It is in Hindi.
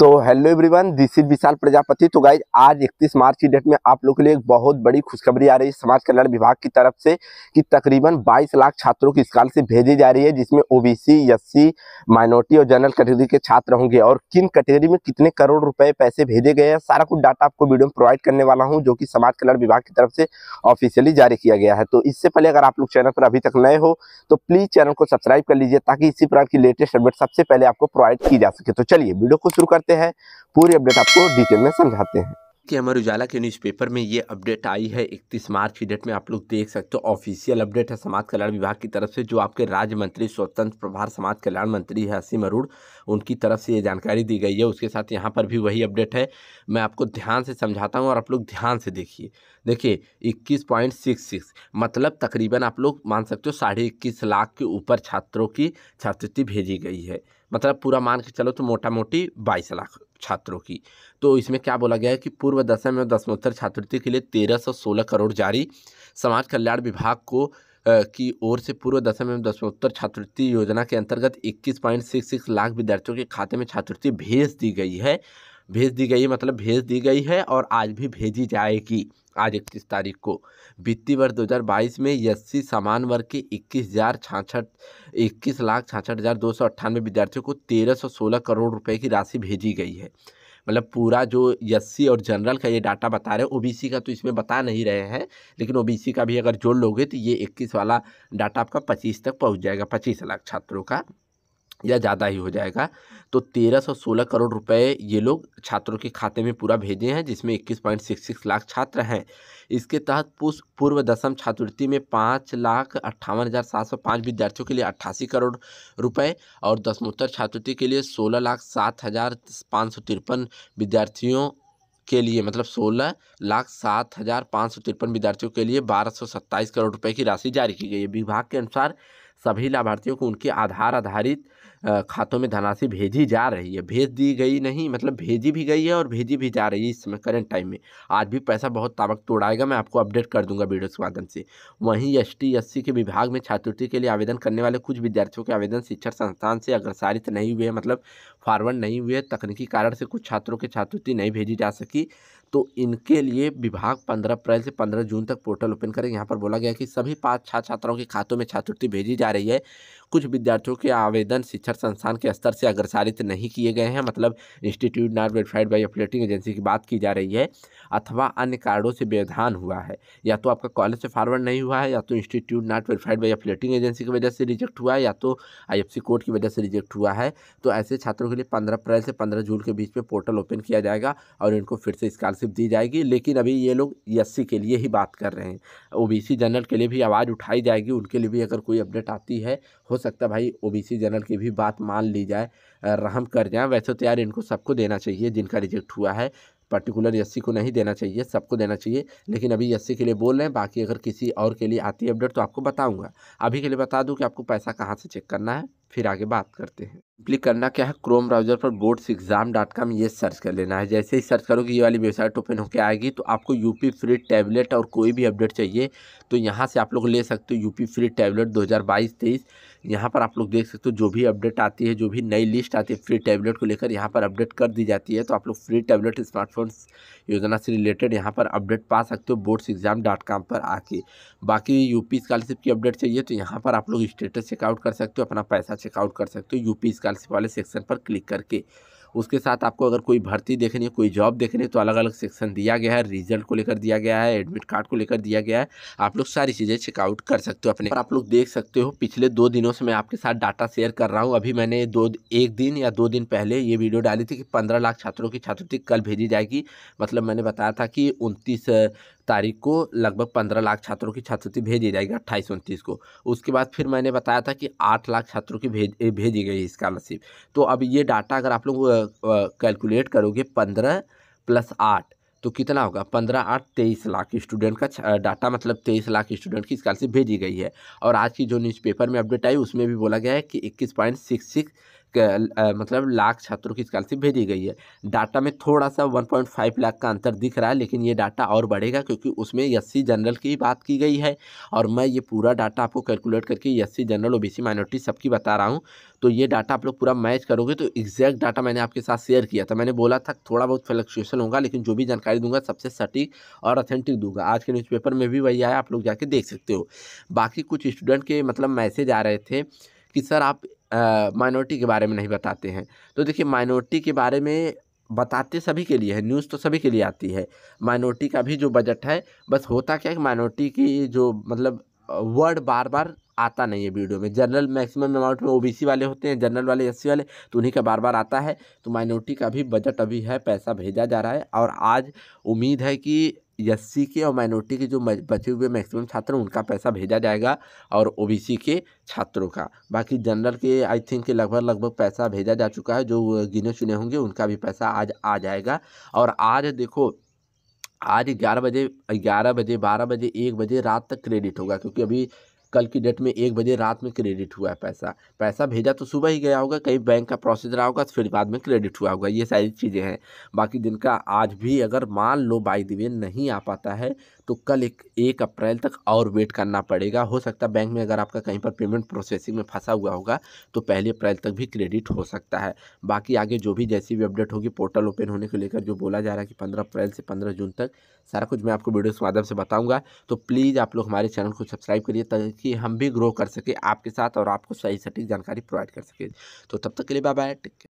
तो hello everyone this is Vishal Prajapati तो गाइज आज 31 मार्च की डेट में आप लोग के लिए एक बहुत बड़ी खुशखबरी आ रही है समाज कल्याण विभाग की तरफ से कि तकरीबन 22 लाख छात्रों की स्कॉल से भेजी जा रही है जिसमें ओबीसी एससी माइनॉरिटी और जनरल कैटेगरी के छात्र होंगे और किन कैटेगरी में कितने करोड़ रुपए पैसे भेजे गए हैं सारा कुछ डाटा आपको वीडियो में प्रोवाइड करने वाला हूँ जो कि समाज कल्याण विभाग की तरफ से ऑफिशियली जारी किया गया है तो इससे पहले अगर आप लोग चैनल पर अभी तक नए हो तो प्लीज़ चैनल को सब्सक्राइब कर लीजिए ताकि इसी प्रकार की लेटेस्ट अपडेट सबसे पहले आपको प्रोवाइड की जा सके तो चलिए वीडियो को शुरू सकते हैं पूरी अपडेट आपको डिटेल में समझाते हैं कि अमर उजाला के न्यूज़पेपर में ये अपडेट आई है 31 मार्च की डेट में आप लोग देख सकते हो ऑफिशियल अपडेट है समाज कल्याण विभाग की तरफ से जो आपके राज्य मंत्री स्वतंत्र प्रभार समाज कल्याण मंत्री है असीम अरूढ़ उनकी तरफ से ये जानकारी दी गई है उसके साथ यहाँ पर भी वही अपडेट है मैं आपको ध्यान से समझाता हूँ और आप लोग ध्यान से देखिए देखिए इक्कीस पॉइंट सिक्स सिक्स मतलब तकरीबन आप लोग मान सकते हो साढ़े इक्कीस लाख के ऊपर छात्रों की छात्रवृत्ति भेजी गई है मतलब पूरा मान के चलो तो मोटा मोटी बाईस लाख छात्रों की तो इसमें क्या बोला गया है कि पूर्व दशम एवं दसमोत्तर छात्रवृत्ति के लिए तेरह सौ सोलह करोड़ जारी समाज कल्याण विभाग को की ओर से पूर्व दशम एवं दसमोत्तर छात्रवृत्ति योजना के अंतर्गत इक्कीस पॉइंट सिक्स सिक्स लाख विद्यार्थियों के खाते में छात्रवृत्ति भेज दी गई है भेज दी गई मतलब भेज दी गई है और आज भी भेजी जाएगी आज इकतीस तारीख को वित्तीय वर्ष बाईस में सी सामान्य वर्ग के इक्कीस हज़ार छाछठ इक्कीस लाख छाछठ हज़ार दो सौ अट्ठानवे विद्यार्थियों को तेरह सौ सोलह करोड़ रुपए की राशि भेजी गई है मतलब पूरा जो सी और जनरल का ये डाटा बता रहे हैं ओबीसी का तो इसमें बता नहीं रहे हैं लेकिन ओबीसी का भी अगर जोड़ लोगे तो ये इक्कीस वाला डाटा आपका पच्चीस तक पहुँच जाएगा पच्चीस लाख छात्रों का या ज़्यादा ही हो जाएगा तो 1316 करोड़ रुपए ये लोग छात्रों के खाते में पूरा भेजे हैं जिसमें 21.66 लाख छात्र हैं इसके तहत पूर्व दशम छात्रवृत्ति में पाँच लाख अट्ठावन हज़ार सात सौ पाँच विद्यार्थियों के लिए अट्ठासी करोड़ रुपए और दसमोत्तर छात्रवृत्ति के लिए सोलह लाख सात हज़ार पाँच सौ तिरपन विद्यार्थियों के लिए मतलब सोलह लाख सात हज़ार पाँच सौ तिरपन विद्यार्थियों के लिए बारह सौ सत्ताईस करोड़ रुपए की राशि जारी की गई है विभाग के अनुसार सभी लाभार्थियों को उनके आधार आधारित खातों में धनराशि भेजी जा रही है भेज दी गई नहीं मतलब भेजी भी गई है और भेजी भी जा रही है इस समय करेंट टाइम में आज भी पैसा बहुत ताबक तोड़ाएगा मैं आपको अपडेट कर दूंगा वीडियो के माध्यम से वहीं एस टी के विभाग में छात्रवृत्ति के लिए आवेदन करने वाले कुछ विद्यार्थियों के आवेदन शिक्षण संस्थान से अग्रसारित नहीं हुए मतलब फॉरवर्ड नहीं हुए तकनीकी कारण से कुछ छात्रों के छात्रवृत्ति नहीं भेजी जा सकी तो इनके लिए विभाग पंद्रह अप्रैल से पंद्रह जून तक पोर्टल ओपन करें यहाँ पर बोला गया कि सभी पाँच छात्र छात्राओं के खातों में छात्रवृत्ति भेजी जा रही है कुछ विद्यार्थियों के आवेदन शिक्षण संस्थान के स्तर से अग्रसारित नहीं किए गए हैं मतलब institute not verified by affiliating agency की बात की जा रही है अथवा अन्य कारणों से व्यवधान हुआ है या तो आपका कॉलेज से फॉरवर्ड नहीं हुआ है या तो institute not verified by affiliating agency की वजह से रिजेक्ट हुआ है या तो आई कोड की वजह से रिजेक्ट हुआ है तो ऐसे छात्रों के लिए पंद्रह अप्रैल से पंद्रह जून के बीच में पोर्टल ओपन किया जाएगा और इनको फिर से इसका स्कॉलरशिप दी जाएगी लेकिन अभी ये लोग एस e के लिए ही बात कर रहे हैं ओबीसी जनरल के लिए भी आवाज़ उठाई जाएगी उनके लिए भी अगर कोई अपडेट आती है हो सकता भाई ओबीसी जनरल की भी बात मान ली जाए रहम कर जाए वैसे तो यार इनको सबको देना चाहिए जिनका रिजेक्ट हुआ है पर्टिकुलर एस e को नहीं देना चाहिए सबको देना चाहिए लेकिन अभी एस e के लिए बोल रहे हैं बाकी अगर किसी और के लिए आती है अपडेट तो आपको बताऊँगा अभी के लिए बता दूँ कि आपको पैसा कहाँ से चेक करना है फिर आगे बात करते हैं क्लिक करना क्या है क्रोम ब्राउजर पर बोर्ड्स एग्जाम डॉट कॉम ये सर्च कर लेना है जैसे ही सर्च करोगे ये वाली वेबसाइट ओपन होकर आएगी तो आपको यूपी फ्री टैबलेट और कोई भी अपडेट चाहिए तो यहाँ से आप लोग ले सकते हो यूपी फ्री टैबलेट 2022 तेईस यहाँ पर आप लोग देख सकते हो जो भी अपडेट आती है जो भी नई लिस्ट आती है फ्री टैबलेट को लेकर यहाँ पर अपडेट कर दी जाती है तो आप लोग फ्री टैबलेट स्मार्टफोन योजना से रिलेटेड यहाँ पर अपडेट पा सकते हो बोर्ड्स एग्जाम डॉट कॉम पर आके बाकी यूपी स्कॉलरशिप की अपडेट चाहिए तो यहाँ पर आप लोग स्टेटस चेकआउट कर सकते हो अपना पैसा चेकआउट कर सकते हो यूपी स्कॉलरशिप वाले सेक्शन पर क्लिक करके उसके साथ आपको अगर कोई भर्ती देखनी है कोई जॉब देखनी है तो अलग अलग सेक्शन दिया गया है रिजल्ट को लेकर दिया गया है एडमिट कार्ड को लेकर दिया गया है आप लोग सारी चीज़ें चेकआउट कर सकते हो अपने आप लोग देख सकते हो पिछले दो दिनों से मैं आपके साथ डाटा शेयर कर रहा हूँ अभी मैंने दो एक दिन या दो दिन पहले ये वीडियो डाली थी कि पंद्रह लाख छात्रों की छात्रवृत्ति कल भेजी जाएगी मतलब मैंने बताया था कि उनतीस तारीख को लगभग पंद्रह लाख छात्रों की छात्रवृत्ति भेजी जाएगी अट्ठाईस उनतीस को उसके बाद फिर मैंने बताया था कि आठ लाख छात्रों की भेज भेजी गई स्कॉलरशिप तो अब ये डाटा अगर आप लोग कैलकुलेट करोगे पंद्रह प्लस आठ तो कितना होगा पंद्रह आठ तेईस लाख स्टूडेंट का डाटा मतलब तेईस लाख स्टूडेंट की स्कॉलरशिप भेजी गई है और आज की जो न्यूज़पेपर में अपडेट आई उसमें भी बोला गया है कि इक्कीस पॉइंट सिक्स सिक्स मतलब लाख छात्रों की स्कॉलरशिप भेजी गई है डाटा में थोड़ा सा 1.5 लाख का अंतर दिख रहा है लेकिन ये डाटा और बढ़ेगा क्योंकि उसमें एस जनरल की बात की गई है और मैं ये पूरा डाटा आपको कैलकुलेट करके S general O B minority सबकी बता रहा हूँ तो ये डाटा आप लोग पूरा मैच करोगे तो एग्जैक्ट डाटा मैंने आपके साथ शेयर किया था मैंने बोला था थोड़ा बहुत फ्लक्चुएशन होगा लेकिन जो भी जानकारी दूंगा सबसे सटीक और अथेंटिक दूंगा आज के न्यूज़पेपर में भी वही आया आप लोग जाके देख सकते हो बाकी कुछ स्टूडेंट के मतलब मैसेज आ रहे थे कि सर आप माइनॉरिटी के बारे में नहीं बताते हैं तो देखिए माइनॉरिटी के बारे में बताते सभी के लिए है न्यूज़ तो सभी के लिए आती है माइनॉरिटी का भी जो बजट है बस होता क्या है कि माइनॉरिटी की जो मतलब वर्ड बार बार आता नहीं है वीडियो में जनरल मैक्सिमम अमाउंट में ओबीसी वाले होते हैं जनरल वाले एससी वाले तो उन्हीं का बार बार आता है तो माइनॉरिटी का भी बजट अभी है पैसा भेजा जा रहा है और आज उम्मीद है कि एस के और माइनॉरिटी के जो बचे हुए मैक्सिमम छात्र उनका पैसा भेजा जाएगा और ओ के छात्रों का बाकी जनरल के आई थिंक के लगभग लगभग पैसा भेजा जा चुका है जो गिने चुने होंगे उनका भी पैसा आज आ जाएगा और आज देखो आज ग्यारह बजे ग्यारह बजे बारह बजे एक बजे रात तक क्रेडिट होगा क्योंकि अभी कल की डेट में एक बजे रात में क्रेडिट हुआ है पैसा पैसा भेजा तो सुबह ही गया होगा कहीं बैंक का प्रोसेस रहा होगा तो फिर बाद में क्रेडिट हुआ होगा ये सारी चीज़ें हैं बाकी जिनका आज भी अगर मान लो बाई दिवे नहीं आ पाता है तो कल एक एक अप्रैल तक और वेट करना पड़ेगा हो सकता है बैंक में अगर आपका कहीं पर पेमेंट प्रोसेसिंग में फंसा हुआ होगा तो पहली अप्रैल तक भी क्रेडिट हो सकता है बाकी आगे जो भी जैसी भी अपडेट होगी पोर्टल ओपन होने को लेकर जो बोला जा रहा है कि पंद्रह अप्रैल से पंद्रह जून तक सारा कुछ मैं आपको वीडियो के माध्यम से बताऊँगा तो प्लीज़ आप लोग हमारे चैनल को सब्सक्राइब करिए कि हम भी ग्रो कर सके आपके साथ और आपको सही सटीक जानकारी प्रोवाइड कर सके तो तब तक के लिए बाय बाय टेक